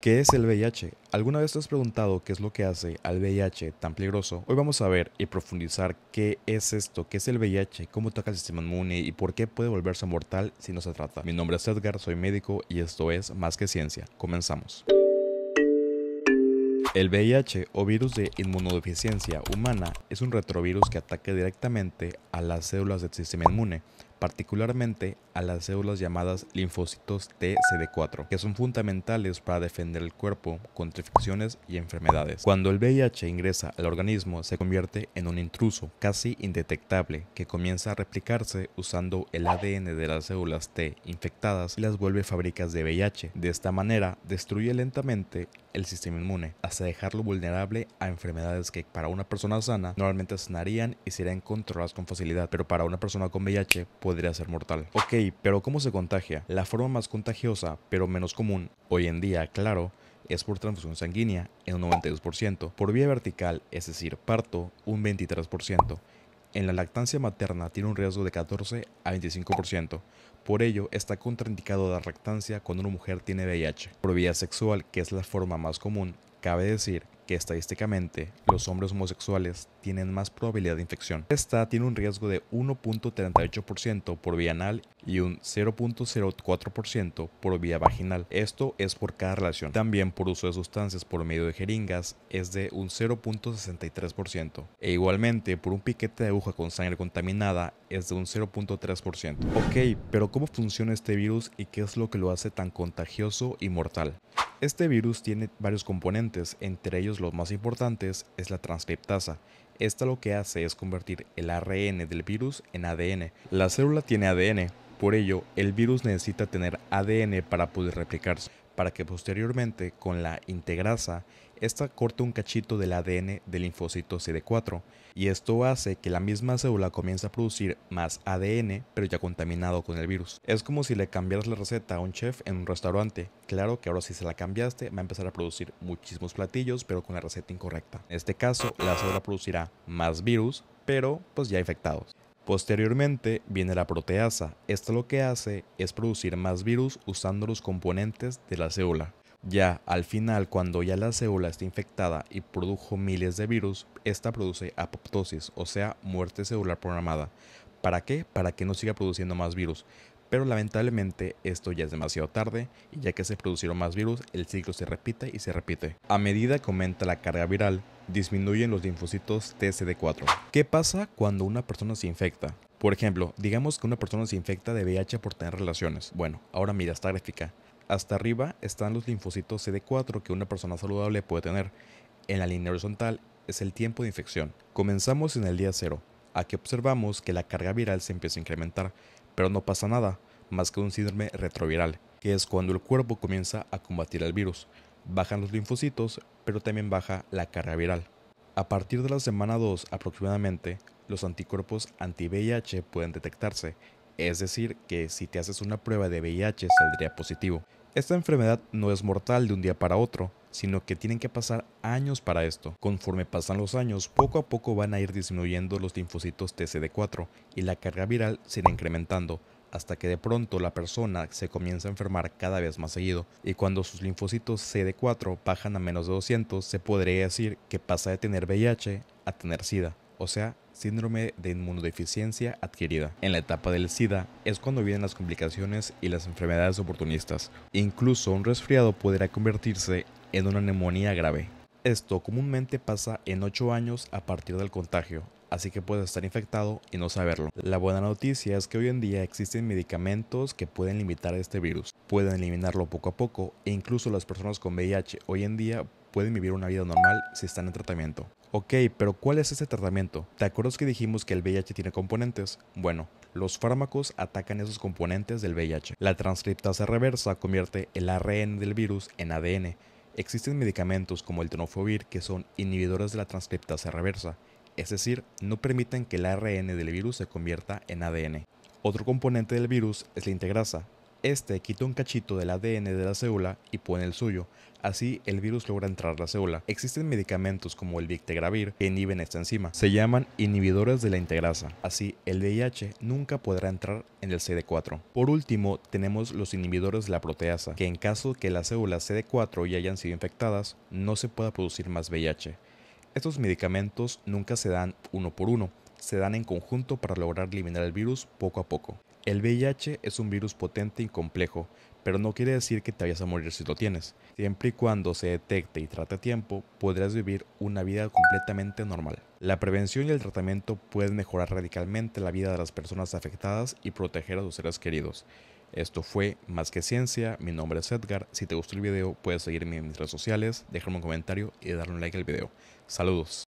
¿Qué es el VIH? ¿Alguna vez te has preguntado qué es lo que hace al VIH tan peligroso? Hoy vamos a ver y profundizar qué es esto, qué es el VIH, cómo toca el sistema inmune y por qué puede volverse mortal si no se trata. Mi nombre es Edgar, soy médico y esto es Más que Ciencia. Comenzamos. El VIH o virus de inmunodeficiencia humana es un retrovirus que ataca directamente a las células del sistema inmune particularmente a las células llamadas linfocitos tcd 4 que son fundamentales para defender el cuerpo contra infecciones y enfermedades. Cuando el VIH ingresa al organismo, se convierte en un intruso casi indetectable que comienza a replicarse usando el ADN de las células T infectadas y las vuelve fábricas de VIH. De esta manera, destruye lentamente el sistema inmune hasta dejarlo vulnerable a enfermedades que para una persona sana normalmente sanarían y serían controladas con facilidad, pero para una persona con VIH podría ser mortal. Ok, pero ¿cómo se contagia? La forma más contagiosa, pero menos común, hoy en día, claro, es por transfusión sanguínea en un 92%, por vía vertical, es decir, parto, un 23%. En la lactancia materna tiene un riesgo de 14 a 25%. Por ello, está contraindicado la lactancia cuando una mujer tiene VIH. Por vía sexual, que es la forma más común, Cabe decir que estadísticamente los hombres homosexuales tienen más probabilidad de infección. Esta tiene un riesgo de 1.38% por vía anal y un 0.04% por vía vaginal. Esto es por cada relación. También por uso de sustancias por medio de jeringas es de un 0.63%. E igualmente por un piquete de aguja con sangre contaminada es de un 0.3%. Ok, pero ¿cómo funciona este virus y qué es lo que lo hace tan contagioso y mortal? Este virus tiene varios componentes, entre ellos los más importantes es la transcriptasa. Esta lo que hace es convertir el ARN del virus en ADN. La célula tiene ADN, por ello el virus necesita tener ADN para poder replicarse para que posteriormente, con la integrasa, esta corte un cachito del ADN del linfocito CD4, y esto hace que la misma célula comience a producir más ADN, pero ya contaminado con el virus. Es como si le cambiaras la receta a un chef en un restaurante. Claro que ahora si se la cambiaste, va a empezar a producir muchísimos platillos, pero con la receta incorrecta. En este caso, la célula producirá más virus, pero pues ya infectados. Posteriormente viene la proteasa. Esto lo que hace es producir más virus usando los componentes de la célula. Ya al final, cuando ya la célula está infectada y produjo miles de virus, esta produce apoptosis, o sea, muerte celular programada. ¿Para qué? Para que no siga produciendo más virus. Pero lamentablemente esto ya es demasiado tarde y ya que se produjeron más virus, el ciclo se repite y se repite. A medida que aumenta la carga viral, disminuyen los linfocitos TCD4. ¿Qué pasa cuando una persona se infecta? Por ejemplo, digamos que una persona se infecta de VIH por tener relaciones. Bueno, ahora mira esta gráfica. Hasta arriba están los linfocitos CD4 que una persona saludable puede tener. En la línea horizontal es el tiempo de infección. Comenzamos en el día 0. Aquí observamos que la carga viral se empieza a incrementar, pero no pasa nada, más que un síndrome retroviral, que es cuando el cuerpo comienza a combatir al virus bajan los linfocitos, pero también baja la carga viral. A partir de la semana 2 aproximadamente, los anticuerpos anti-VIH pueden detectarse, es decir, que si te haces una prueba de VIH saldría positivo. Esta enfermedad no es mortal de un día para otro, sino que tienen que pasar años para esto. Conforme pasan los años, poco a poco van a ir disminuyendo los linfocitos TCD4 y la carga viral se irá incrementando, hasta que de pronto la persona se comienza a enfermar cada vez más seguido y cuando sus linfocitos CD4 bajan a menos de 200 se podría decir que pasa de tener VIH a tener SIDA, o sea, síndrome de inmunodeficiencia adquirida. En la etapa del SIDA es cuando vienen las complicaciones y las enfermedades oportunistas. Incluso un resfriado podrá convertirse en una neumonía grave. Esto comúnmente pasa en 8 años a partir del contagio, así que puedes estar infectado y no saberlo. La buena noticia es que hoy en día existen medicamentos que pueden limitar este virus, pueden eliminarlo poco a poco e incluso las personas con VIH hoy en día pueden vivir una vida normal si están en tratamiento. Ok, pero ¿cuál es ese tratamiento? ¿Te acuerdas que dijimos que el VIH tiene componentes? Bueno, los fármacos atacan esos componentes del VIH. La transcriptasa reversa convierte el ARN del virus en ADN. Existen medicamentos como el tenofovir que son inhibidores de la transcriptasa reversa es decir, no permiten que el ARN del virus se convierta en ADN. Otro componente del virus es la integrasa. Este quita un cachito del ADN de la célula y pone el suyo, así el virus logra entrar a la célula. Existen medicamentos como el Victegravir que inhiben esta enzima. Se llaman inhibidores de la integrasa, así el VIH nunca podrá entrar en el CD4. Por último, tenemos los inhibidores de la proteasa, que en caso que las células CD4 ya hayan sido infectadas, no se pueda producir más VIH. Estos medicamentos nunca se dan uno por uno, se dan en conjunto para lograr eliminar el virus poco a poco. El VIH es un virus potente y complejo, pero no quiere decir que te vayas a morir si lo tienes. Siempre y cuando se detecte y trate a tiempo, podrás vivir una vida completamente normal. La prevención y el tratamiento pueden mejorar radicalmente la vida de las personas afectadas y proteger a sus seres queridos. Esto fue Más que Ciencia, mi nombre es Edgar, si te gustó el video puedes seguirme en mis redes sociales, dejarme un comentario y darle un like al video. Saludos.